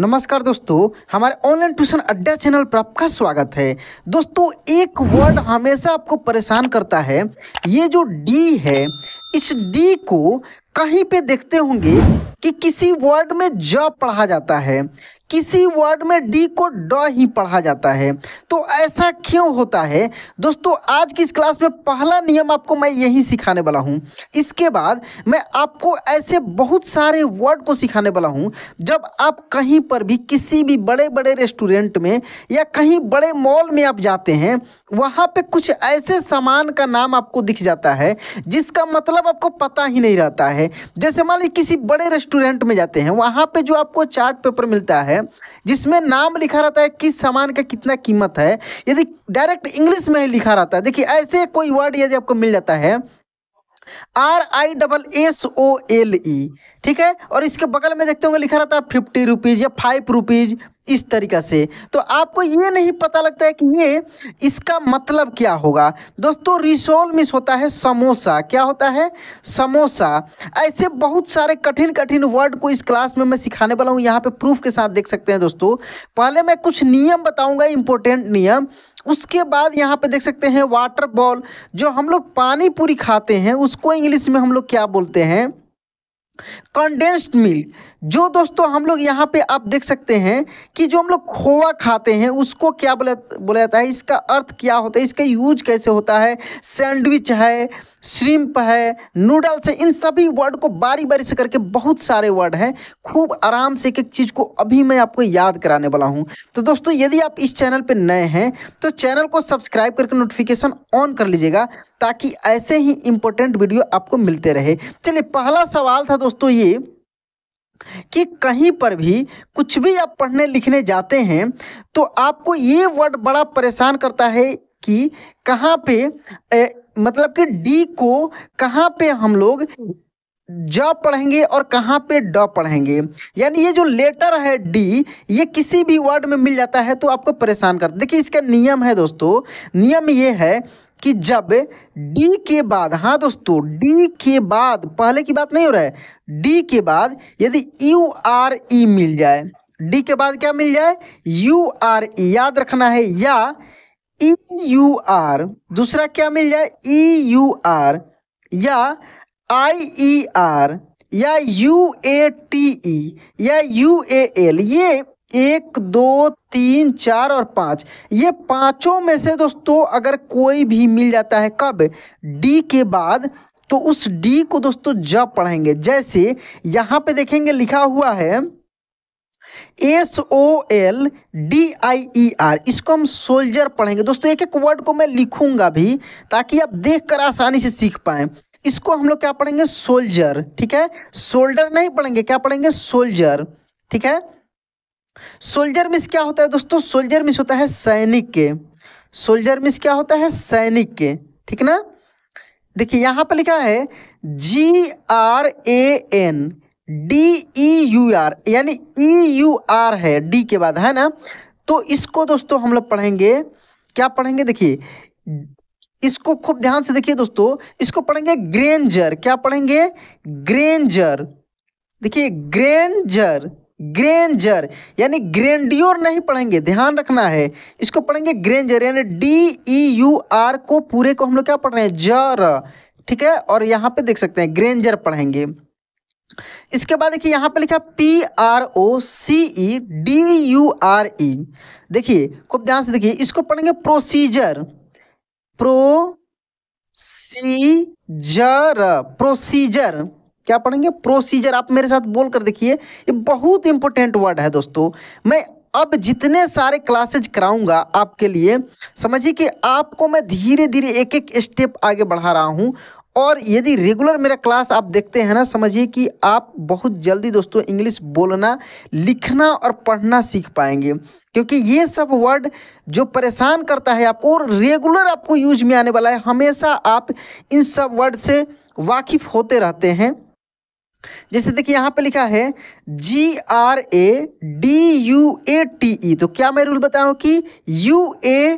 नमस्कार दोस्तों हमारे ऑनलाइन ट्यूशन अड्डा चैनल पर आपका स्वागत है दोस्तों एक वर्ड हमेशा आपको परेशान करता है ये जो डी है इस डी को कहीं पे देखते होंगे कि किसी वर्ड में ज पढ़ा जाता है किसी वर्ड में डी को ड ही पढ़ा जाता है तो ऐसा क्यों होता है दोस्तों आज की इस क्लास में पहला नियम आपको मैं यही सिखाने वाला हूँ इसके बाद मैं आपको ऐसे बहुत सारे वर्ड को सिखाने वाला हूँ जब आप कहीं पर भी किसी भी बड़े बड़े रेस्टोरेंट में या कहीं बड़े मॉल में आप जाते हैं वहाँ पर कुछ ऐसे सामान का नाम आपको दिख जाता है जिसका मतलब आपको पता ही नहीं रहता है जैसे मान लीजिए किसी बड़े रेस्टोरेंट में जाते हैं वहाँ पर जो आपको चार्ट पेपर मिलता है है जिसमें नाम लिखा रहता है किस सामान का कितना कीमत है यदि डायरेक्ट इंग्लिश में ही लिखा रहता है देखिए ऐसे कोई वर्ड यदि आपको मिल जाता है R I double S O L E ठीक है और इसके बगल में देखते होंगे लिखा रहता है फिफ्टी रुपीज़ या फाइव रुपीज़ इस तरीका से तो आपको ये नहीं पता लगता है कि ये इसका मतलब क्या होगा दोस्तों रिसोल मिस होता है समोसा क्या होता है समोसा ऐसे बहुत सारे कठिन कठिन वर्ड को इस क्लास में मैं सिखाने वाला हूँ यहाँ पे प्रूफ के साथ देख सकते हैं दोस्तों पहले मैं कुछ नियम बताऊँगा इंपॉर्टेंट नियम उसके बाद यहाँ पे देख सकते हैं वाटर बॉल जो हम लोग पानी पूरी खाते हैं उसको इंग्लिश में हम लोग क्या बोलते हैं कंडेंस्ड मिल्क जो दोस्तों हम लोग यहाँ पे आप देख सकते हैं कि जो हम लोग खोआ खाते हैं उसको क्या बोला बोला जाता है इसका अर्थ क्या होता है इसका यूज कैसे होता है सैंडविच है श्रिम्प है नूडल्स है इन सभी वर्ड को बारी बारी से करके बहुत सारे वर्ड हैं खूब आराम से एक एक चीज़ को अभी मैं आपको याद कराने वाला हूँ तो दोस्तों यदि आप इस चैनल पर नए हैं तो चैनल को सब्सक्राइब करके नोटिफिकेशन ऑन कर लीजिएगा ताकि ऐसे ही इंपॉर्टेंट वीडियो आपको मिलते रहे चलिए पहला सवाल था दोस्तों ये कि कहीं पर भी कुछ भी आप पढ़ने लिखने जाते हैं तो आपको ये वर्ड बड़ा परेशान करता है कि कहाँ पे मतलब कि डी को कहाँ पे हम लोग ज पढ़ेंगे और कहाँ पे ड पढ़ेंगे यानी ये जो लेटर है डी ये किसी भी वर्ड में मिल जाता है तो आपको परेशान कर देखिए इसका नियम है दोस्तों नियम ये है कि जब डी के बाद हाँ दोस्तों डी के बाद पहले की बात नहीं हो रहा है डी के बाद यदि यू आर ई मिल जाए डी के बाद क्या मिल जाए यू आर ई याद रखना है या ई यू आर दूसरा क्या मिल जाए ई यू आर या आई ई आर या यू ए टी ई या यू ए एल ये एक दो तीन चार और पाँच ये पांचों में से दोस्तों अगर कोई भी मिल जाता है कब डी के बाद तो उस डी को दोस्तों जब पढ़ेंगे जैसे यहाँ पे देखेंगे लिखा हुआ है S O L D I E R इसको हम सोल्जर पढ़ेंगे दोस्तों एक एक वर्ड को मैं लिखूंगा भी ताकि आप देख कर आसानी से सीख पाए इसको हम लोग क्या पढ़ेंगे सोल्जर ठीक है सोल्डर नहीं पढ़ेंगे क्या पढ़ेंगे सोल्जर ठीक है सोल्जर मिस क्या होता है दोस्तों सोल्जर मिस होता है सैनिक के सोल्जर मिस क्या होता है सैनिक के ठीक ना देखिए यहां पर लिखा है G R A N D E U R यानी ई यू आर है डी के बाद है ना तो इसको दोस्तों हम लोग पढ़ेंगे क्या पढ़ेंगे देखिए इसको खूब ध्यान से देखिए दोस्तों इसको पढ़ेंगे ग्रेंजर क्या पढ़ेंगे ग्रेंजर देखिए ग्रेंजर ग्रेंजर यानी ग्रेंडियोर नहीं पढ़ेंगे ध्यान रखना है इसको पढ़ेंगे ग्रेंजर यानी डी ई यू आर को पूरे को हम लोग क्या पढ़ रहे हैं जर ठीक है और यहां पे देख सकते हैं ग्रेंजर पढ़ेंगे इसके बाद देखिए यहाँ पे लिखा P R O C E D U R E देखिए खूब ध्यान से देखिए इसको पढ़ेंगे प्रोसीजर प्रो सी जर प्रोसीजर क्या पढ़ेंगे प्रोसीजर आप मेरे साथ बोल कर देखिए ये बहुत इंपॉर्टेंट वर्ड है दोस्तों मैं अब जितने सारे क्लासेज कराऊंगा आपके लिए समझिए कि आपको मैं धीरे धीरे एक एक स्टेप आगे बढ़ा रहा हूं और यदि रेगुलर मेरा क्लास आप देखते हैं ना समझिए कि आप बहुत जल्दी दोस्तों इंग्लिश बोलना लिखना और पढ़ना सीख पाएंगे क्योंकि ये सब वर्ड जो परेशान करता है आपको और रेगुलर आपको यूज में आने वाला है हमेशा आप इन सब वर्ड से वाकिफ होते रहते हैं जैसे देखिए यहाँ पे लिखा है G R A D U A T E तो क्या मैं रूल बताऊँ कि यू ए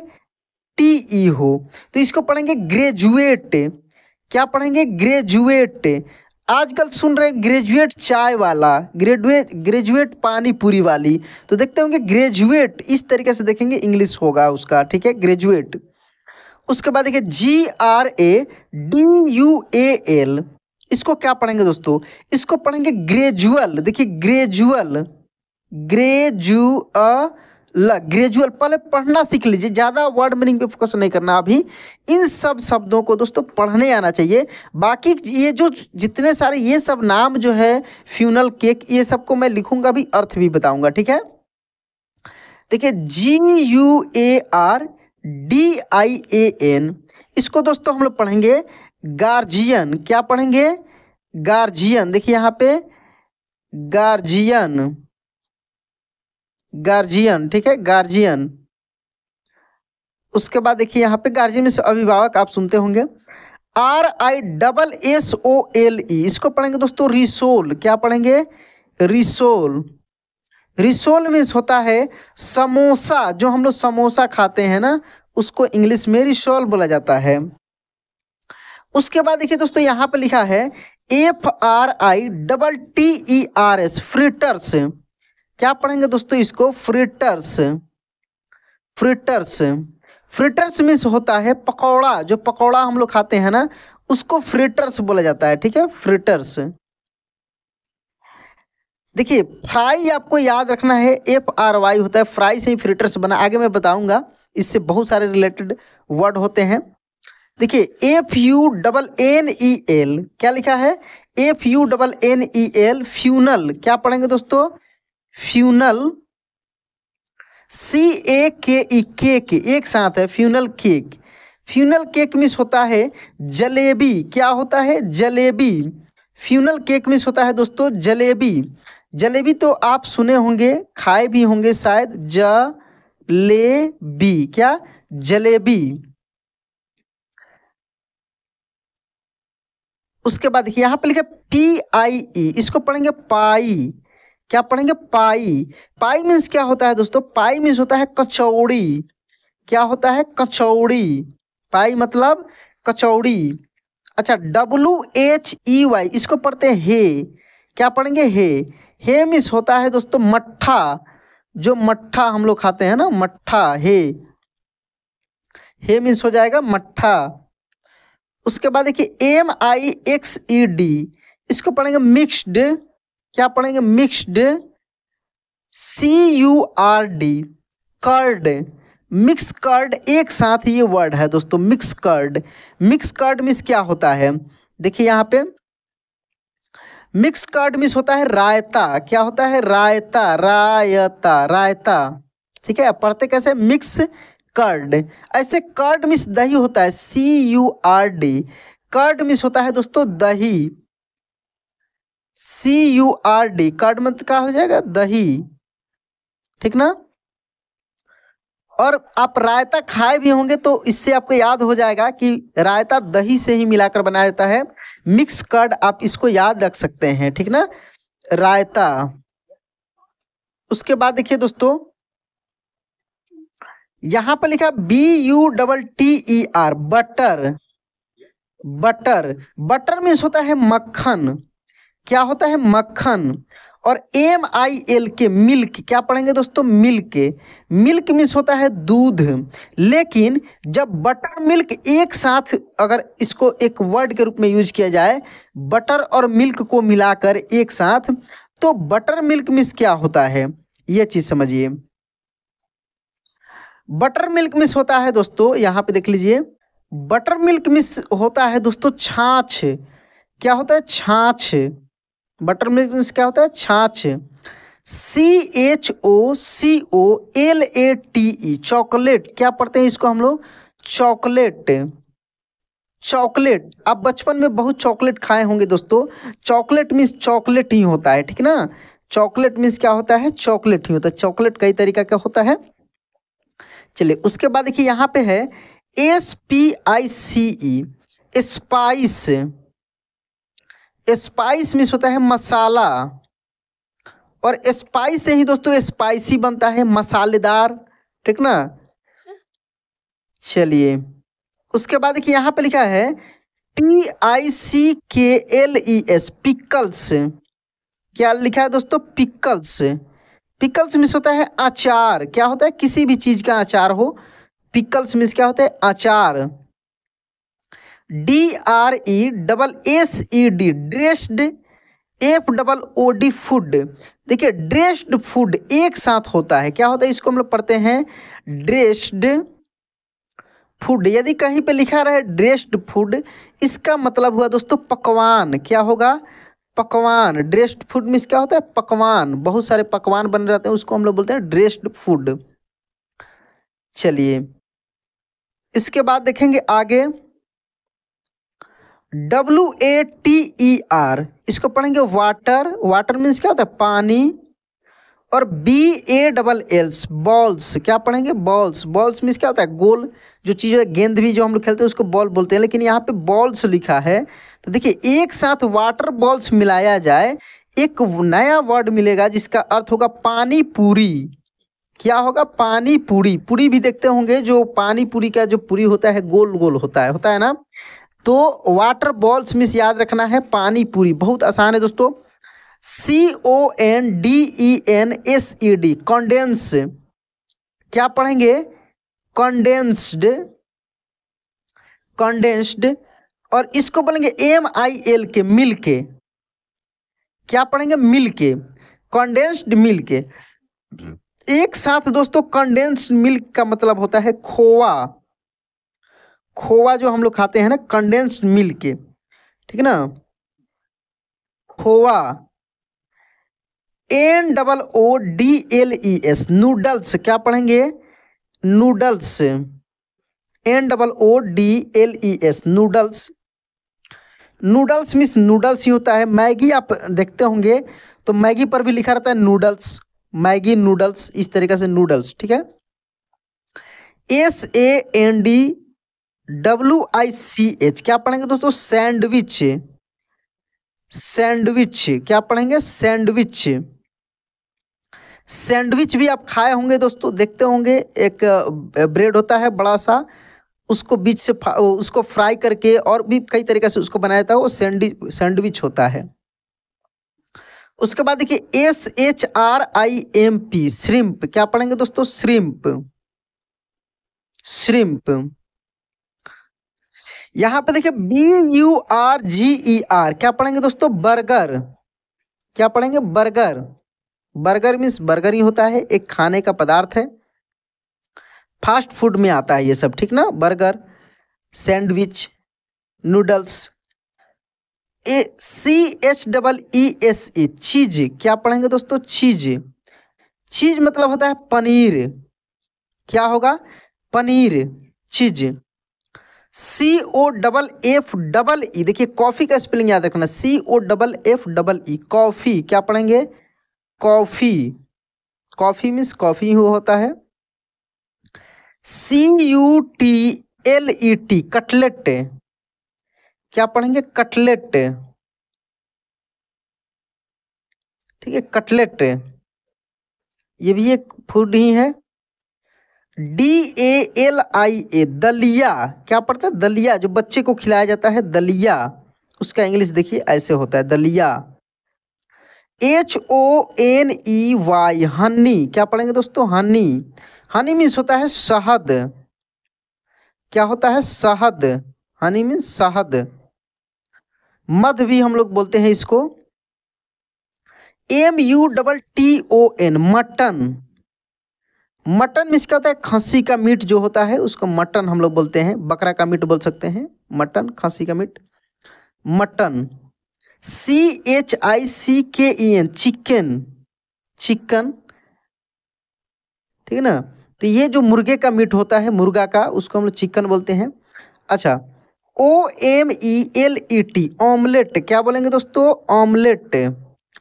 टी ई हो तो इसको पढ़ेंगे ग्रेजुएट क्या पढ़ेंगे ग्रेजुएट आजकल सुन रहे ग्रेजुएट चाय वाला ग्रेजुएट ग्रेजुएट पानी पूरी वाली तो देखते होंगे ग्रेजुएट इस तरीके से देखेंगे इंग्लिश होगा उसका ठीक है ग्रेजुएट उसके बाद देखिए G R A D U A L इसको क्या पढ़ेंगे दोस्तों इसको पढ़ेंगे ग्रेजुअल देखिए ग्रेजुअल ग्रेजुअ ग्रेजुअल पहले पढ़ना सीख लीजिए ज़्यादा वर्ड मीनिंग पे फोकस नहीं करना अभी इन सब शब्दों को दोस्तों पढ़ने आना चाहिए बाकी ये जो जितने सारे ये सब नाम जो है फ्यूनल केक ये सबको मैं लिखूंगा भी अर्थ भी बताऊंगा ठीक है देखिए G U A R D I A N इसको दोस्तों हम लोग पढ़ेंगे गार्जियन क्या पढ़ेंगे गार्जियन देखिए यहाँ पे गार्जियन गार्जियन ठीक है गार्जियन उसके बाद देखिए यहाँ पे गार्जियन से अभिभावक आप सुनते होंगे R I double S O L E इसको पढ़ेंगे दोस्तों रिसोल क्या पढ़ेंगे रिसोल रिसोल मीन्स होता है समोसा जो हम लोग समोसा खाते हैं ना उसको इंग्लिश में रिसोल बोला जाता है उसके बाद देखिए दोस्तों यहां पर लिखा है F R I double T E R S fritters क्या पढ़ेंगे दोस्तों इसको फ्रिटर्स फ्रिटर्स फ्रिटर्स मीन्स होता है पकौड़ा जो पकौड़ा हम लोग खाते हैं ना उसको फ्रिटर्स बोला जाता है ठीक है फ्रिटर्स देखिए फ्राई आपको याद रखना है एफ आर वाई होता है फ्राई से ही फ्रिटर्स बना आगे मैं बताऊंगा इससे बहुत सारे रिलेटेड वर्ड होते हैं देखिए F U double N E L क्या लिखा है F U double N E L funnel क्या पढ़ेंगे दोस्तों फ्यूनल सी ए के ई केक एक साथ है funnel cake funnel cake means होता है जलेबी क्या होता है जलेबी फ्यूनल केक मिस होता है दोस्तों जलेबी जलेबी तो आप सुने होंगे खाए भी होंगे शायद ज बी क्या जलेबी उसके बाद यहां पर लिखे पी आई ई e, इसको पढ़ेंगे पाई क्या पढ़ेंगे पाई पाई मीन्स क्या होता है दोस्तों पाई मीन्स होता है कचौड़ी क्या होता है कचौड़ी पाई मतलब कचौड़ी अच्छा डब्लू एच ई वाई इसको पढ़ते हैं हे क्या पढ़ेंगे हे हे मीन्स होता है दोस्तों मट्ठा जो मट्ठा हम लोग खाते हैं ना मट्ठा हे हे मीन्स हो जाएगा मट्ठा उसके बाद देखिए M I X E D इसको पढ़ेंगे मिक्स्ड क्या पढ़ेंगे mixed C U R D curd mix curd एक साथ ये वर्ड है दोस्तों mix curd mix curd means क्या होता है देखिए यहाँ पे मिक्स कर्ड मिस होता है रायता क्या होता है रायता रायता रायता ठीक है पढ़ते कैसे मिक्स कर्ड ऐसे कर्ड मिस दही होता है C U R D curd means होता है दोस्तों दही C U R D card मंत्र तो का हो जाएगा दही ठीक ना और आप रायता खाए भी होंगे तो इससे आपको याद हो जाएगा कि रायता दही से ही मिलाकर बनाया जाता है मिक्स कर्ड आप इसको याद रख सकते हैं ठीक ना रायता उसके बाद देखिए दोस्तों यहां पर लिखा B U double T E R butter butter butter means होता है मक्खन क्या होता है मक्खन और M I L K milk क्या पढ़ेंगे दोस्तों मिल्क मिल्क मिस होता है दूध लेकिन जब बटर मिल्क एक साथ अगर इसको एक वर्ड के रूप में यूज किया जाए बटर और मिल्क को मिलाकर एक साथ तो बटर मिल्क मिस क्या होता है ये चीज समझिए बटर मिल्क मिस होता है दोस्तों यहाँ पे देख लीजिए बटर मिल्क मिस होता है दोस्तों छाछ क्या होता है छाछ बटर मिल्क क्या होता है छाछ C H O C O L A T E chocolate क्या पढ़ते हैं इसको हम लोग चॉकलेट चॉकलेट आप बचपन में बहुत चॉकलेट खाए होंगे दोस्तों चॉकलेट मीन्स चॉकलेट ही होता है ठीक ना चॉकलेट मीन्स क्या होता है चॉकलेट ही होता है चॉकलेट कई तरीका का होता है चलिए उसके बाद देखिए यहाँ पे है S P I C E spice spice means होता है मसाला और स्पाइस से ही दोस्तों स्पाइसी बनता है मसालेदार ठीक ना चलिए उसके बाद देखिए यहां पे लिखा है पी आई सी के एल ई एस पिकल्स क्या लिखा है दोस्तों पिकल्स पिकल्स मिस होता है अचार क्या होता है किसी भी चीज़ का अचार हो पिकल्स मिस क्या होता है अचार D R E double S E D dressed F double O D food देखिए ड्रेस्ड फूड एक साथ होता है क्या होता है इसको हम लोग पढ़ते हैं ड्रेस्ड फूड यदि कहीं पे लिखा रहे ड्रेस्ड फूड इसका मतलब हुआ दोस्तों पकवान क्या होगा पकवान ड्रेस्ड फूड मीन क्या होता है पकवान बहुत सारे पकवान बन रहते हैं उसको हम लोग बोलते हैं ड्रेस्ड फूड चलिए इसके बाद देखेंगे आगे W A T E R इसको पढ़ेंगे वाटर वाटर मीन्स क्या होता है पानी और B A double Ls balls क्या पढ़ेंगे बॉल्स बॉल्स मीन्स क्या होता है गोल जो चीज़ है गेंद भी जो हम लोग खेलते हैं उसको बॉल बोलते हैं लेकिन यहाँ पे बॉल्स लिखा है तो देखिए एक साथ वाटर बॉल्स मिलाया जाए एक नया वर्ड मिलेगा जिसका अर्थ होगा पानी पूरी क्या होगा पानी पूरी पूरी भी देखते होंगे जो पानी पूरी का जो पूरी होता है गोल गोल होता है होता है ना तो वाटर बॉल्स मिस याद रखना है पानी पूरी बहुत आसान है दोस्तों C O N D E N S E D condense क्या पढ़ेंगे कंडेंस्ड कंडेंस्ड और इसको बोलेंगे एम आई एल के मिल के क्या पढ़ेंगे मिल के कंडेंस्ड मिल के एक साथ दोस्तों कंडेंस्ड मिल्क का मतलब होता है खोवा खोवा जो हम लोग खाते हैं ना कंडेंस्ड मिल्क के ठीक है ना खोवा N double O D L E S noodles क्या पढ़ेंगे noodles N double O D L E S noodles noodles means noodles ही होता है मैगी आप देखते होंगे तो मैगी पर भी लिखा रहता है नूडल्स मैगी नूडल्स इस तरीके से नूडल्स ठीक है S A N D W I C H क्या पढ़ेंगे दोस्तों सैंडविच सैंडविच क्या पढ़ेंगे सैंडविच सैंडविच भी आप खाए होंगे दोस्तों देखते होंगे एक ब्रेड होता है बड़ा सा उसको बीच से उसको फ्राई करके और भी कई तरीके से उसको बनाया जाता है वो सैंडविच सैंडविच होता है उसके बाद देखिए S H R I M P shrimp क्या पढ़ेंगे दोस्तों श्रिम्प श्रिम्प यहां पे देखिए B U R G E R क्या पढ़ेंगे दोस्तों बर्गर क्या पढ़ेंगे बर्गर बर्गर मीन्स बर्गर ही होता है एक खाने का पदार्थ है फास्ट फूड में आता है ये सब ठीक ना burger sandwich noodles A C H double E S E cheese क्या पढ़ेंगे दोस्तों चीज चीज मतलब होता है पनीर क्या होगा paneer cheese C O double F double E देखिए कॉफ़ी का स्पेलिंग याद रखना C O double F double E coffee क्या पढ़ेंगे कॉफ़ी कॉफ़ी मीन्स कॉफ़ी ही होता है C U T L E T cutlet क्या पढ़ेंगे कटलेट ठीक है कटलेट ये भी एक फूड ही है डी ए एल आई ए दलिया क्या पड़ता है दलिया जो बच्चे को खिलाया जाता है दलिया उसका इंग्लिश देखिए ऐसे होता है दलिया H O N E Y honey क्या पढ़ेंगे दोस्तों हनी हनी मीन्स होता है शहद क्या होता है शहद हनी मीन्स शहद मध भी हम लोग बोलते हैं इसको M U double T O N mutton mutton में क्या होता है खांसी का मीट जो होता है उसको मटन हम लोग बोलते हैं बकरा का मीट बोल सकते हैं मटन खांसी का meat mutton C H I C K E N chicken chicken ठीक है ना तो ये जो मुर्गे का मीट होता है मुर्गा का उसको हम लोग चिकन बोलते हैं अच्छा O M E L E T omelette क्या बोलेंगे दोस्तों ऑमलेट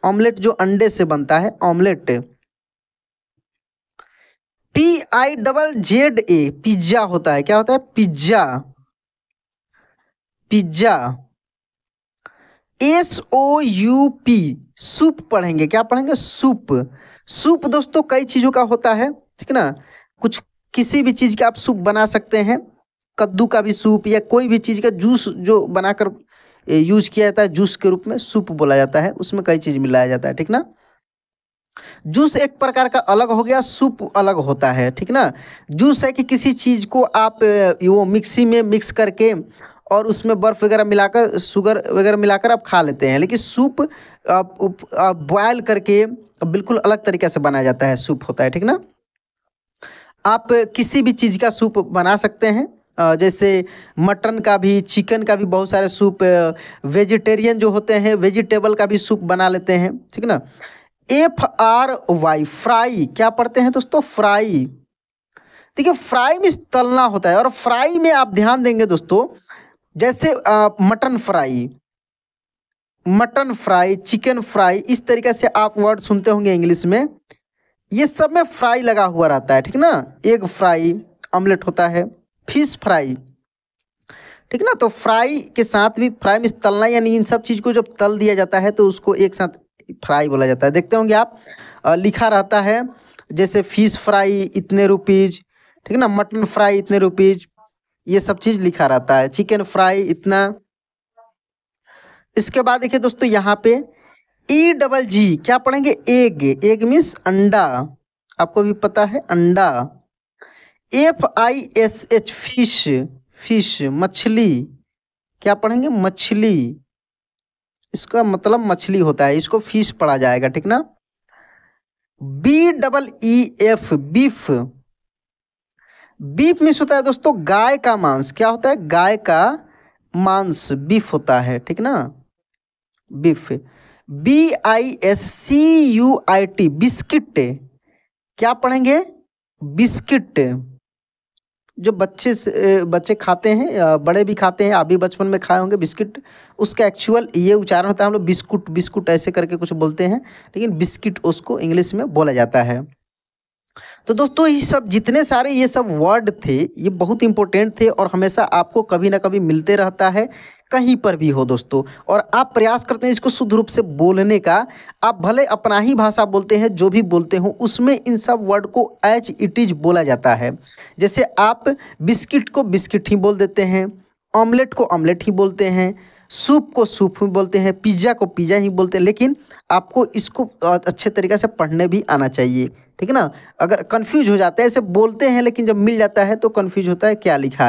ऑमलेट जो अंडे से बनता है omelette P I double Z A pizza होता है क्या होता है pizza pizza S O U P soup पढ़ेंगे क्या पढ़ेंगे सूप सूप दोस्तों कई चीजों का होता है ठीक ना कुछ किसी भी चीज का आप सूप बना सकते हैं कद्दू का भी सूप या कोई भी चीज का जूस जो बनाकर यूज किया जाता है जूस के रूप में सूप बोला जाता है उसमें कई चीज मिलाया जाता है ठीक ना जूस एक प्रकार का अलग हो गया सूप अलग होता है ठीक ना जूस है कि किसी चीज़ को आप वो मिक्सी में मिक्स करके और उसमें बर्फ़ वगैरह मिलाकर शुगर वगैरह मिलाकर आप खा लेते हैं लेकिन सूप आप, बॉयल करके बिल्कुल अलग तरीके से बनाया जाता है सूप होता है ठीक ना आप किसी भी चीज़ का सूप बना सकते हैं जैसे मटन का भी चिकन का भी बहुत सारे सूप वेजिटेरियन जो होते हैं वेजिटेबल का भी सूप बना लेते हैं ठीक ना एफ आर वाई फ्राई क्या पढ़ते हैं दोस्तों फ्राई देखिए फ्राई में तलना होता है और फ्राई में आप ध्यान देंगे दोस्तों जैसे mutton fry mutton fry chicken fry इस तरीके से आप वर्ड सुनते होंगे इंग्लिश में ये सब में फ्राई लगा हुआ रहता है ठीक ना एग फ्राई ऑमलेट होता है फिश फ्राई ठीक ना तो फ्राई के साथ भी फ्राई में तलना यानी इन सब चीज़ को जब तल दिया जाता है तो उसको एक साथ फ्राई बोला जाता है देखते होंगे आप लिखा रहता है जैसे फिश फ्राई इतने रुपीज़ ठीक है ना मटन फ्राई इतने रुपीज़ ये सब चीज़ लिखा रहता है चिकन फ्राई इतना इसके बाद देखिए दोस्तों यहाँ पे ई डबल जी क्या पढ़ेंगे एग एग मीन्स अंडा आपको भी पता है अंडा F I S H fish fish मछली क्या पढ़ेंगे मछली इसका मतलब मछली होता है इसको फिश पढ़ा जाएगा ठीक ना B double E F beef beef means होता है दोस्तों गाय का मांस क्या होता है गाय का मांस बीफ होता है ठीक ना beef B I S C U I T biscuit क्या पढ़ेंगे बिस्किट जो बच्चे बच्चे खाते हैं बड़े भी खाते हैं आप भी बचपन में खाए होंगे बिस्किट उसका एक्चुअल ये उच्चारण होता है हम लोग बिस्कुट बिस्कुट ऐसे करके कुछ बोलते हैं लेकिन बिस्किट उसको इंग्लिश में बोला जाता है तो दोस्तों ये सब जितने सारे ये सब वर्ड थे ये बहुत इंपॉर्टेंट थे और हमेशा आपको कभी ना कभी मिलते रहता है कहीं पर भी हो दोस्तों और आप प्रयास करते हैं इसको शुद्ध रूप से बोलने का आप भले अपना ही भाषा बोलते हैं जो भी बोलते हो उसमें इन सब वर्ड को एच इट इज बोला जाता है जैसे आप बिस्किट को बिस्किट ही बोल देते हैं ऑमलेट को ऑमलेट ही बोलते हैं सूप को सूप ही बोलते हैं पिज्ज़ा को पिज़्ज़ा ही बोलते हैं लेकिन आपको इसको अच्छे तरीके से पढ़ने भी आना चाहिए ठीक है ना अगर कन्फ्यूज हो जाता है ऐसे बोलते हैं लेकिन जब मिल जाता है तो कन्फ्यूज होता है क्या लिखा